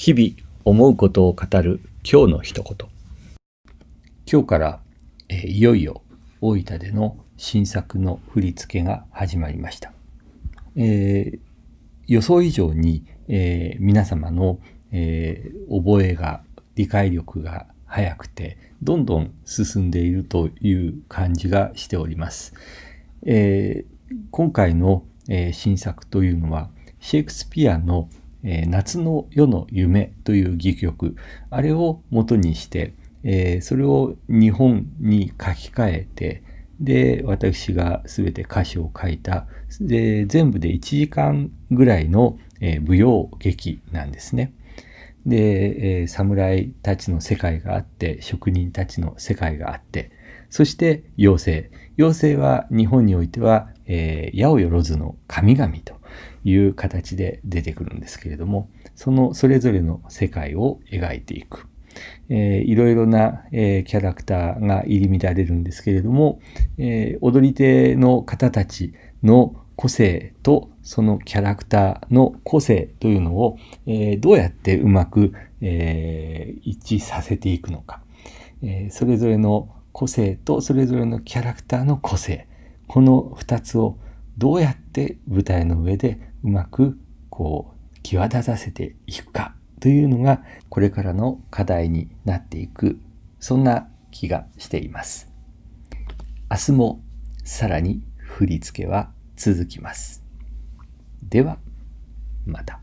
日々思うことを語る今日の一言今日から、えいよいよ大分での新作の振り付けが始まりました、えー、予想以上に、えー、皆様の、えー、覚えが理解力が早くてどんどん進んでいるという感じがしております、え今回の、え新作というのはシェイクスピアの「えー、夏の夜の夢という戯曲、あれを元にして、えー、それを日本に書き換えて、で、私がすべて歌詞を書いた、で、全部で1時間ぐらいの、えー、舞踊劇なんですね。で、えー、侍たちの世界があって、職人たちの世界があって、そして妖精。妖精は日本においては、えー、八百万の神々という形で出てくるんですけれども、そのそれぞれの世界を描いていく。えー、いろいろな、えー、キャラクターが入り乱れるんですけれども、えー、踊り手の方たちの個性とそのキャラクターの個性というのを、えー、どうやってうまく、えー、一致させていくのか、えー、それぞれの個性とそれぞれのキャラクターの個性この2つをどうやって舞台の上でうまくこう際立たせていくかというのがこれからの課題になっていくそんな気がしています明日もさらに振り付けは続きますではまた